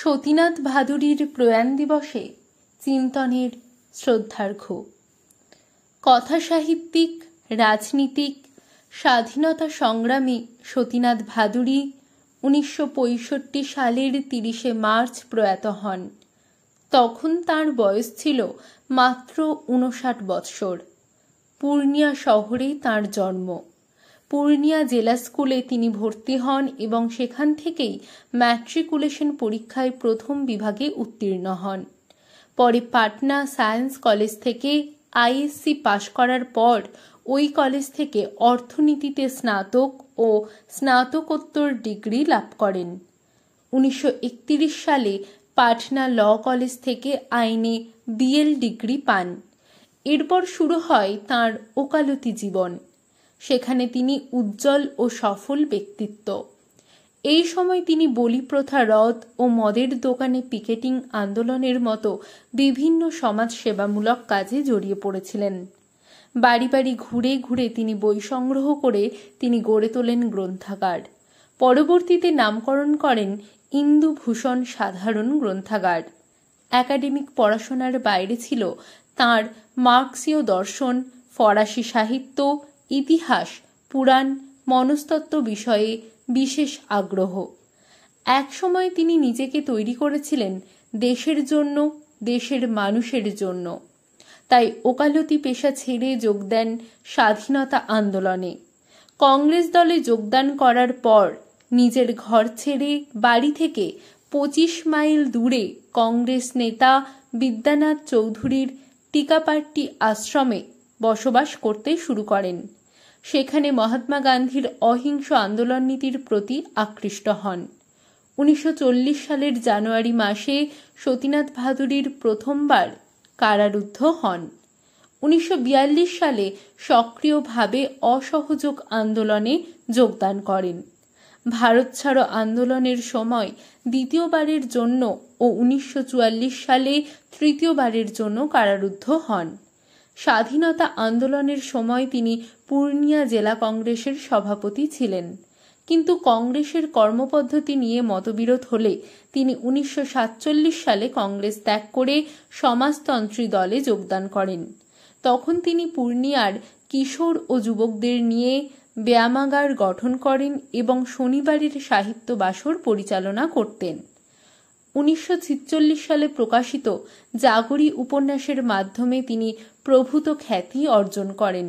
সতীনাথ ভাদুরীর প্রয়াণ দিবসে চিন্তনের শ্রদ্ধার্ঘ কথা সাহিত্যিক রাজনীতিক স্বাধীনতা সংগ্রামী সতীনাথ ভাদুরী উনিশশো সালের তিরিশে মার্চ প্রয়াত হন তখন তার বয়স ছিল মাত্র উনষাট বৎসর পূর্ণিয়া শহরে তার জন্ম পূর্ণিয়া জেলা স্কুলে তিনি ভর্তি হন এবং সেখান থেকেই ম্যাট্রিকুলেশন পরীক্ষায় প্রথম বিভাগে উত্তীর্ণ হন পরে পাটনা সায়েন্স কলেজ থেকে আইএসসি পাশ করার পর ওই কলেজ থেকে অর্থনীতিতে স্নাতক ও স্নাতকোত্তর ডিগ্রি লাভ করেন উনিশশো সালে পাটনা ল কলেজ থেকে আইনে বিএল ডিগ্রি পান এরপর শুরু হয় তার ওকালতি জীবন সেখানে তিনি উজ্জ্বল ও সফল ব্যক্তিত্ব এই সময় তিনি বলিপ্রথা রদ ও মদের দোকানে পিকেটিং আন্দোলনের মতো বিভিন্ন সমাজ সেবামূলক কাজে জড়িয়ে পড়েছিলেন বাড়ি বাড়ি ঘুরে ঘুরে তিনি বই সংগ্রহ করে তিনি গড়ে তোলেন গ্রন্থাগার পরবর্তীতে নামকরণ করেন ইন্দুভূষণ সাধারণ গ্রন্থাগার একাডেমিক পড়াশোনার বাইরে ছিল তার মার্কসীয় দর্শন ফরাসি সাহিত্য ইতিহাস পুরাণ মনস্তত্ত্ব বিষয়ে বিশেষ আগ্রহ একসময় তিনি নিজেকে তৈরি করেছিলেন দেশের জন্য দেশের মানুষের জন্য তাই ওকালতি পেশা ছেড়ে যোগ দেন স্বাধীনতা আন্দোলনে কংগ্রেস দলে যোগদান করার পর নিজের ঘর ছেড়ে বাড়ি থেকে পঁচিশ মাইল দূরে কংগ্রেস নেতা বিদ্যানাথ চৌধুরীর টিকাপাট্টি আশ্রমে বসবাস করতে শুরু করেন সেখানে মহাত্মা গান্ধীর অহিংস আন্দোলন নীতির প্রতি আকৃষ্ট হন উনিশশো সালের জানুয়ারি মাসে সতীনাথ ভাদুরীর প্রথমবার কারারুদ্ধ হন উনিশশো সালে সক্রিয়ভাবে অসহযোগ আন্দোলনে যোগদান করেন ভারত ছাড়ো আন্দোলনের সময় দ্বিতীয়বারের জন্য ও উনিশশো সালে তৃতীয়বারের জন্য কারারুদ্ধ হন স্বাধীনতা আন্দোলনের সময় তিনি পূর্ণিয়া জেলা কংগ্রেসের সভাপতি ছিলেন কিন্তু কংগ্রেসের কর্মপদ্ধতি নিয়ে মতবিরোধ হলে তিনি উনিশশো সালে কংগ্রেস ত্যাগ করে সমাজতন্ত্রী দলে যোগদান করেন তখন তিনি পূর্ণিয়ার কিশোর ও যুবকদের নিয়ে ব্যায়ামাগার গঠন করেন এবং শনিবারের সাহিত্য বাসর পরিচালনা করতেন উনিশশো সালে প্রকাশিত জাগরি উপন্যাসের মাধ্যমে তিনি প্রভূত খ্যাতি অর্জন করেন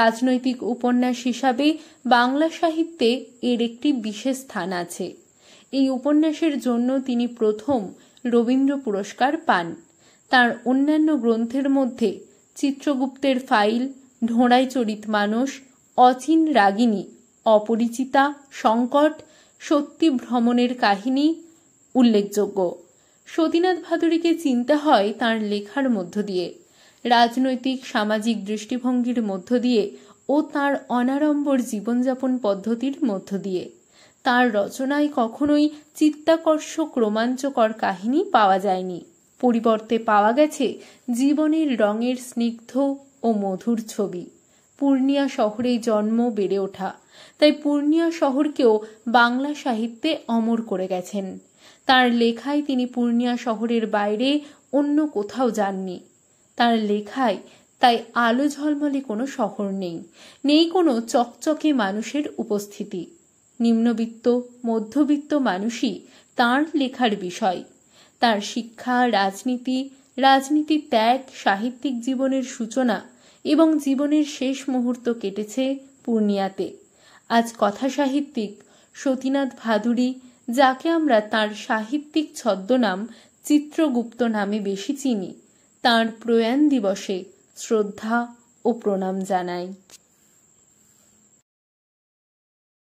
রাজনৈতিক উপন্যাস হিসাবে বাংলা সাহিত্যে এর একটি বিশেষ স্থান আছে এই উপন্যাসের জন্য তিনি প্রথম রবীন্দ্র পুরস্কার পান তার অন্যান্য গ্রন্থের মধ্যে চিত্রগুপ্তের ফাইল ঢোঁড়াই চরিত মানস অচিন রাগিনী অপরিচিতা সংকট সত্যি ভ্রমণের কাহিনী উল্লেখযোগ্য সতীনাথ ভাদুরীকে চিন্তা হয় তার লেখার মধ্য দিয়ে রাজনৈতিক সামাজিক দৃষ্টিভঙ্গির মধ্য দিয়ে ও তার অনাড়ম্বর জীবনযাপন পদ্ধতির মধ্য দিয়ে তার রচনায় কখনোই চিত্তাকর্ষক রোমাঞ্চকর কাহিনী পাওয়া যায়নি পরিবর্তে পাওয়া গেছে জীবনের রঙের স্নিগ্ধ ও মধুর ছবি পূর্ণিয়া শহরেই জন্ম বেড়ে ওঠা তাই পূর্ণিয়া শহরকেও বাংলা সাহিত্যে অমর করে গেছেন তার লেখায় তিনি পূর্ণিয়া শহরের বাইরে অন্য কোথাও যাননি তার লেখায় তাই আলো ঝলমলে কোনো শহর নেই নেই কোনো চকচকে মানুষের উপস্থিতি নিম্নবিত্ত মধ্যবিত্ত মানুষই তার লেখার বিষয় তার শিক্ষা রাজনীতি রাজনীতি ত্যাগ সাহিত্যিক জীবনের সূচনা এবং জীবনের শেষ মুহূর্ত কেটেছে পূর্ণিয়াতে আজ কথা সাহিত্যিক সতীনাথ ভাদুরি যাকে আমরা তার সাহিত্যিক ছদ্মনাম চিত্রগুপ্ত নামে বেশি চিনি তার প্রয়াণ দিবসে শ্রদ্ধা ও প্রণাম জানাই